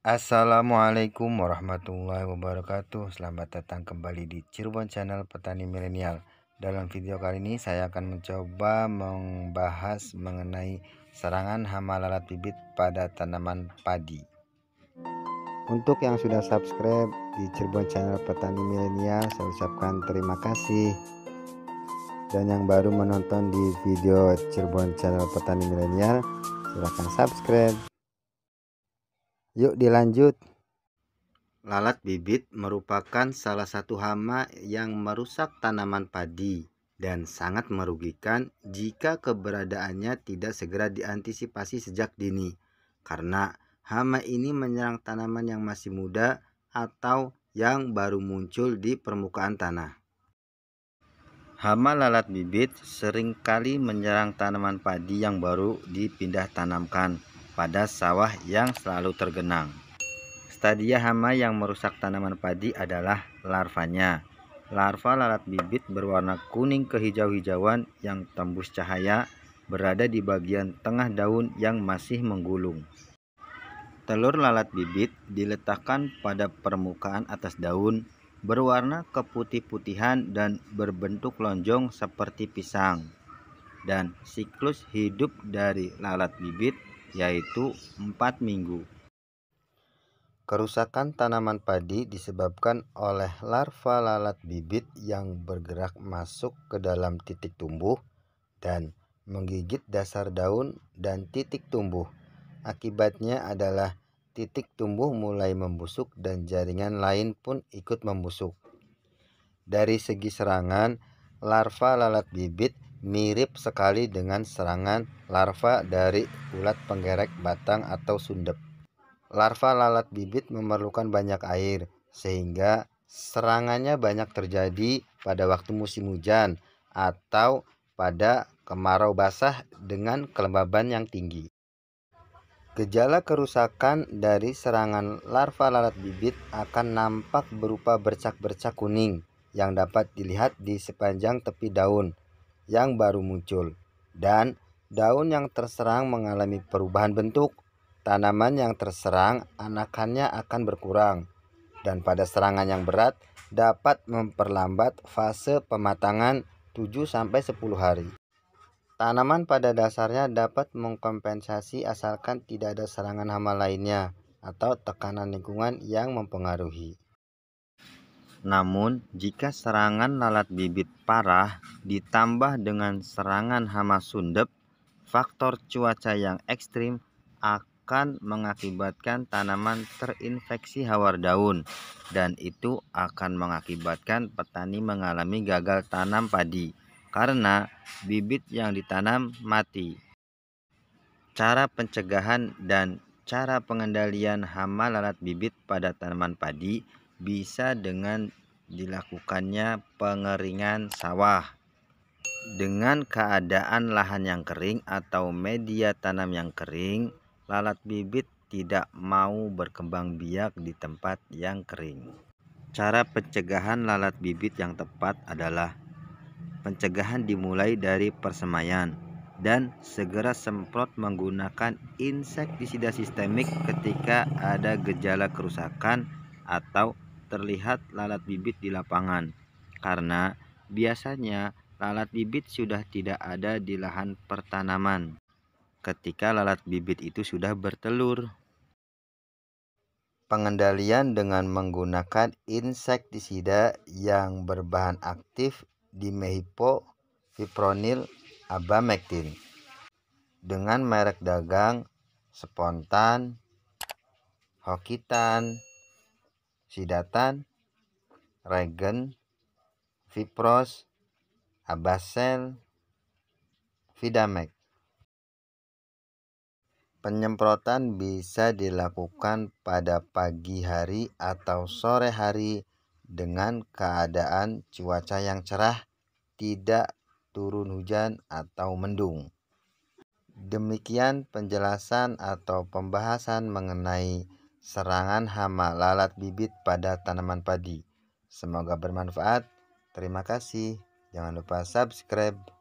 Assalamualaikum warahmatullahi wabarakatuh Selamat datang kembali di Cirebon Channel Petani Milenial Dalam video kali ini saya akan mencoba membahas mengenai serangan hama lalat bibit pada tanaman padi Untuk yang sudah subscribe di Cirebon Channel Petani Milenial Saya ucapkan terima kasih Dan yang baru menonton di video Cirebon Channel Petani Milenial Silahkan subscribe, Yuk dilanjut. Lalat bibit merupakan salah satu hama yang merusak tanaman padi dan sangat merugikan jika keberadaannya tidak segera diantisipasi sejak dini. Karena hama ini menyerang tanaman yang masih muda atau yang baru muncul di permukaan tanah. Hama lalat bibit seringkali menyerang tanaman padi yang baru dipindah tanamkan pada sawah yang selalu tergenang. Stadia hama yang merusak tanaman padi adalah larvanya. Larva lalat bibit berwarna kuning kehijau-hijauan yang tembus cahaya berada di bagian tengah daun yang masih menggulung. Telur lalat bibit diletakkan pada permukaan atas daun berwarna keputih-putihan dan berbentuk lonjong seperti pisang. Dan siklus hidup dari lalat bibit yaitu 4 minggu. Kerusakan tanaman padi disebabkan oleh larva lalat bibit yang bergerak masuk ke dalam titik tumbuh dan menggigit dasar daun dan titik tumbuh. Akibatnya adalah titik tumbuh mulai membusuk dan jaringan lain pun ikut membusuk. Dari segi serangan, larva lalat bibit mirip sekali dengan serangan larva dari ulat penggerek batang atau sundep. Larva lalat bibit memerlukan banyak air, sehingga serangannya banyak terjadi pada waktu musim hujan atau pada kemarau basah dengan kelembaban yang tinggi. Gejala kerusakan dari serangan larva lalat bibit akan nampak berupa bercak-bercak kuning yang dapat dilihat di sepanjang tepi daun yang baru muncul dan daun yang terserang mengalami perubahan bentuk. Tanaman yang terserang anakannya akan berkurang dan pada serangan yang berat dapat memperlambat fase pematangan 7 10 hari. Tanaman pada dasarnya dapat mengkompensasi asalkan tidak ada serangan hama lainnya atau tekanan lingkungan yang mempengaruhi. Namun, jika serangan lalat bibit parah ditambah dengan serangan hama sundep, faktor cuaca yang ekstrim akan mengakibatkan tanaman terinfeksi hawar daun dan itu akan mengakibatkan petani mengalami gagal tanam padi karena bibit yang ditanam mati. Cara pencegahan dan cara pengendalian hama lalat bibit pada tanaman padi bisa dengan dilakukannya pengeringan sawah dengan keadaan lahan yang kering atau media tanam yang kering lalat bibit tidak mau berkembang biak di tempat yang kering cara pencegahan lalat bibit yang tepat adalah pencegahan dimulai dari persemaian dan segera semprot menggunakan insektisida sistemik ketika ada gejala kerusakan atau terlihat lalat bibit di lapangan karena biasanya lalat bibit sudah tidak ada di lahan pertanaman ketika lalat bibit itu sudah bertelur. Pengendalian dengan menggunakan insektisida yang berbahan aktif di Mehipo fipronil abamectin dengan merek dagang spontan, hokitan, sidatan, regen, Vipros, abasel, vidamek. Penyemprotan bisa dilakukan pada pagi hari atau sore hari dengan keadaan cuaca yang cerah, tidak turun hujan atau mendung. Demikian penjelasan atau pembahasan mengenai serangan hama lalat bibit pada tanaman padi. Semoga bermanfaat. Terima kasih. Jangan lupa subscribe.